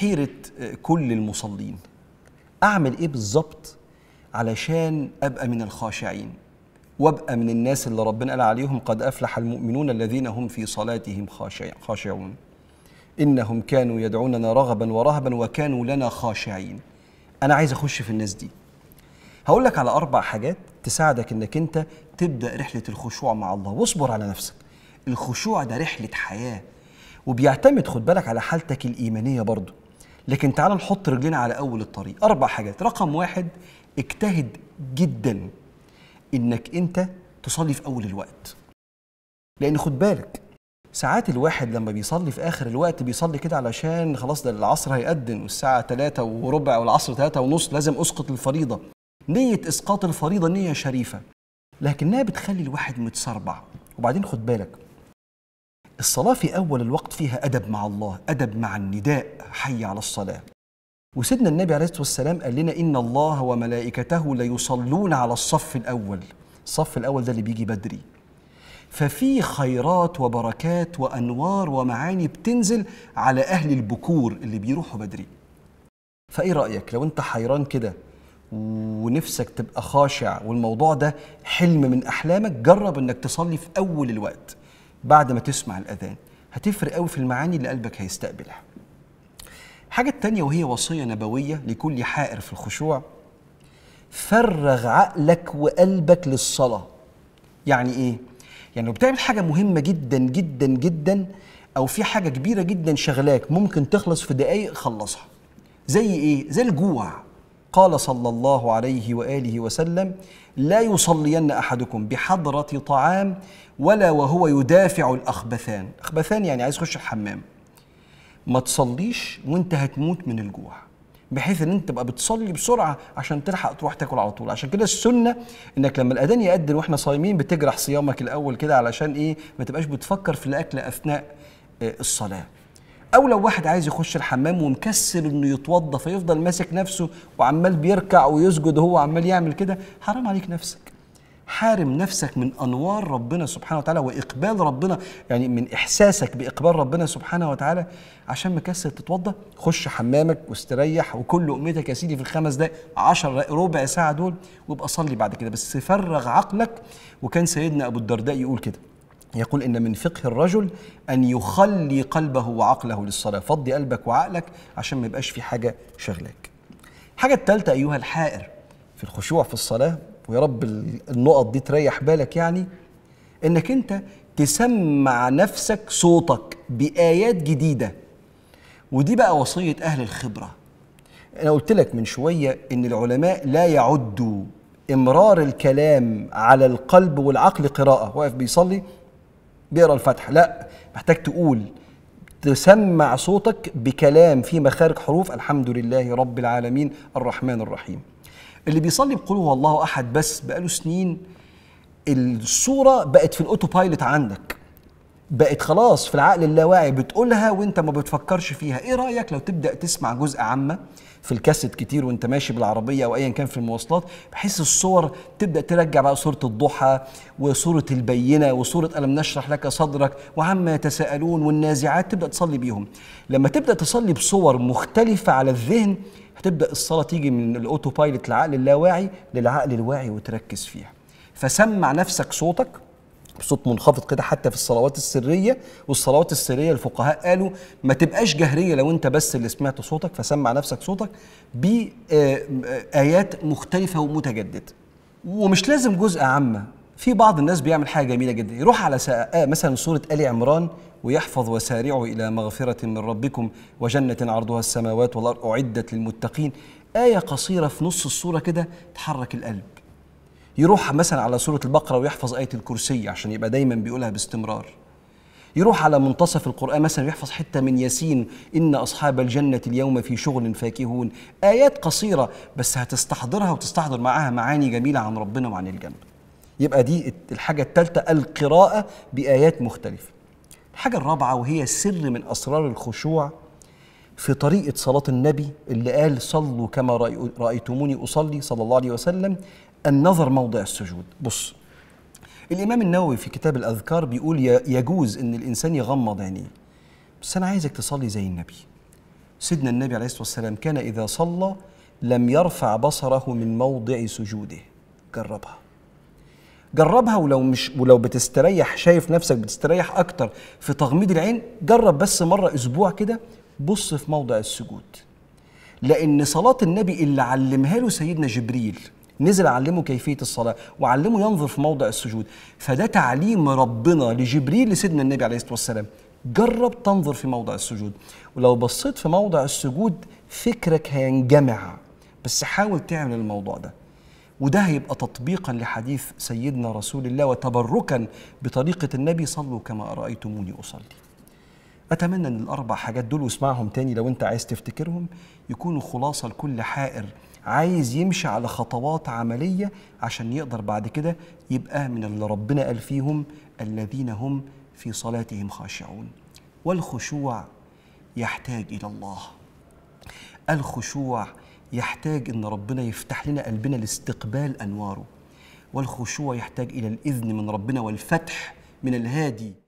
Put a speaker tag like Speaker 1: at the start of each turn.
Speaker 1: حيرة آه، كل المصلين أعمل إيه بالظبط علشان أبقى من الخاشعين وابقى من الناس اللي ربنا قال عليهم قد أفلح المؤمنون الذين هم في صلاتهم خاشعون إنهم كانوا يدعوننا رغبا ورهبا وكانوا لنا خاشعين أنا عايز أخش في الناس دي هقول لك على أربع حاجات تساعدك إنك أنت تبدأ رحلة الخشوع مع الله واصبر على نفسك الخشوع ده رحلة حياة وبيعتمد خد بالك على حالتك الإيمانية برضه لكن تعال نحط رجلينا على اول الطريق اربع حاجات رقم واحد اجتهد جدا انك انت تصلي في اول الوقت لان خد بالك ساعات الواحد لما بيصلي في اخر الوقت بيصلي كده علشان خلاص ده العصر هيأذن والساعه 3 وربع والعصر العصر 3 ونص لازم اسقط الفريضه نيه اسقاط الفريضه نيه شريفه لكنها بتخلي الواحد متسربع وبعدين خد بالك الصلاة في أول الوقت فيها أدب مع الله أدب مع النداء حي على الصلاة وسيدنا النبي عليه الصلاة والسلام قال لنا إن الله وملائكته ليصلون على الصف الأول الصف الأول ده اللي بيجي بدري ففي خيرات وبركات وأنوار ومعاني بتنزل على أهل البكور اللي بيروحوا بدري فإيه رأيك لو أنت حيران كده ونفسك تبقى خاشع والموضوع ده حلم من أحلامك جرب أنك تصلي في أول الوقت بعد ما تسمع الاذان هتفرق قوي في المعاني اللي قلبك هيستقبلها الحاجه التانية وهي وصيه نبويه لكل حائر في الخشوع فرغ عقلك وقلبك للصلاه يعني ايه يعني لو بتعمل حاجه مهمه جدا جدا جدا او في حاجه كبيره جدا شغلاك ممكن تخلص في دقايق خلصها زي ايه زي الجوع قال صلى الله عليه واله وسلم لا يصلين احدكم بحضره طعام ولا وهو يدافع الاخبثان اخبثان يعني عايز يخش الحمام ما تصليش وانت هتموت من الجوع بحيث ان انت تبقى بتصلي بسرعه عشان تلحق تروح تاكل على طول عشان كده السنه انك لما الاذان ياذن واحنا صايمين بتجرح صيامك الاول كده علشان ايه ما تبقاش بتفكر في الاكل اثناء آه، الصلاه او لو واحد عايز يخش الحمام ومكسل انه يتوضى فيفضل ماسك نفسه وعمال بيركع ويسجد وهو عمال يعمل كده حرام عليك نفسك حارم نفسك من انوار ربنا سبحانه وتعالى واقبال ربنا يعني من احساسك باقبال ربنا سبحانه وتعالى عشان مكسل تتوضى خش حمامك واستريح وكل امتك يا سيدي في الخمس دقائق 10 ربع ساعه دول وابقى صلي بعد كده بس فرغ عقلك وكان سيدنا ابو الدرداء يقول كده يقول إن من فقه الرجل أن يخلي قلبه وعقله للصلاة فضي قلبك وعقلك عشان ما يبقاش في حاجة شغلك الحاجة الثالثة أيها الحائر في الخشوع في الصلاة ويا رب النقط دي تريح بالك يعني إنك أنت تسمع نفسك صوتك بآيات جديدة ودي بقى وصية أهل الخبرة أنا قلت لك من شوية إن العلماء لا يعدوا إمرار الكلام على القلب والعقل قراءة واقف بيصلي بيقرا الفاتحه لا محتاج تقول تسمع صوتك بكلام في مخارج حروف الحمد لله رب العالمين الرحمن الرحيم اللي بيصلي بقوله هو الله احد بس بقاله سنين الصوره بقت في الاوتو بايلوت عندك بقت خلاص في العقل اللاواعي بتقولها وانت ما بتفكرش فيها ايه رايك لو تبدا تسمع جزء عامه في الكاسيت كتير وانت ماشي بالعربيه او ايا كان في المواصلات بحيث الصور تبدا ترجع بقى صوره الضحى وصوره البينه وصوره الم نشرح لك صدرك وعما يتساءلون والنازعات تبدا تصلي بيهم لما تبدا تصلي بصور مختلفه على الذهن هتبدا الصلاه تيجي من الاوتو بايلوت العقل اللاواعي للعقل الواعي وتركز فيها فسمع نفسك صوتك بصوت منخفض كده حتى في الصلوات السريه والصلوات السريه الفقهاء قالوا ما تبقاش جهريه لو انت بس اللي سمعت صوتك فسمع نفسك صوتك بايات آه، آه، مختلفه ومتجدده ومش لازم جزء عامه في بعض الناس بيعمل حاجه جميله جدا يروح على آه، مثلا سوره ال عمران ويحفظ وسارعوا الى مغفره من ربكم وجنه عرضها السماوات والارض اعدت للمتقين ايه قصيره في نص السوره كده تحرك القلب يروح مثلا على سوره البقره ويحفظ ايه الكرسي عشان يبقى دايما بيقولها باستمرار يروح على منتصف القرآن مثلا يحفظ حتة من ياسين إن أصحاب الجنة اليوم في شغل فاكهون آيات قصيرة بس هتستحضرها وتستحضر معاها معاني جميلة عن ربنا وعن الجنة يبقى دي الحاجة الثالثة القراءة بآيات مختلفة الحاجة الرابعة وهي سر من أسرار الخشوع في طريقة صلاة النبي اللي قال صلوا كما رأيتموني أصلي صلى الله عليه وسلم النظر موضع السجود بص الإمام النووي في كتاب الأذكار بيقول يجوز إن الإنسان يغمض عينيه بس أنا عايزك تصلي زي النبي سيدنا النبي عليه الصلاة والسلام كان إذا صلى لم يرفع بصره من موضع سجوده جربها جربها ولو مش ولو بتستريح شايف نفسك بتستريح اكتر في تغميض العين جرب بس مره اسبوع كده بص في موضع السجود لان صلاه النبي اللي علمها له سيدنا جبريل نزل علمه كيفيه الصلاه وعلمه ينظر في موضع السجود فده تعليم ربنا لجبريل لسيدنا النبي عليه الصلاه والسلام جرب تنظر في موضع السجود ولو بصيت في موضع السجود فكرك هينجمع بس حاول تعمل الموضوع ده وده هيبقى تطبيقا لحديث سيدنا رسول الله وتبركا بطريقه النبي صلوا كما رايتموني اصلي اتمنى ان الاربع حاجات دول واسمعهم تاني لو انت عايز تفتكرهم يكونوا خلاصه لكل حائر عايز يمشي على خطوات عمليه عشان يقدر بعد كده يبقى من اللي ربنا قال فيهم الذين هم في صلاتهم خاشعون والخشوع يحتاج الى الله الخشوع يحتاج ان ربنا يفتح لنا قلبنا لاستقبال انواره والخشوع يحتاج الى الاذن من ربنا والفتح من الهادي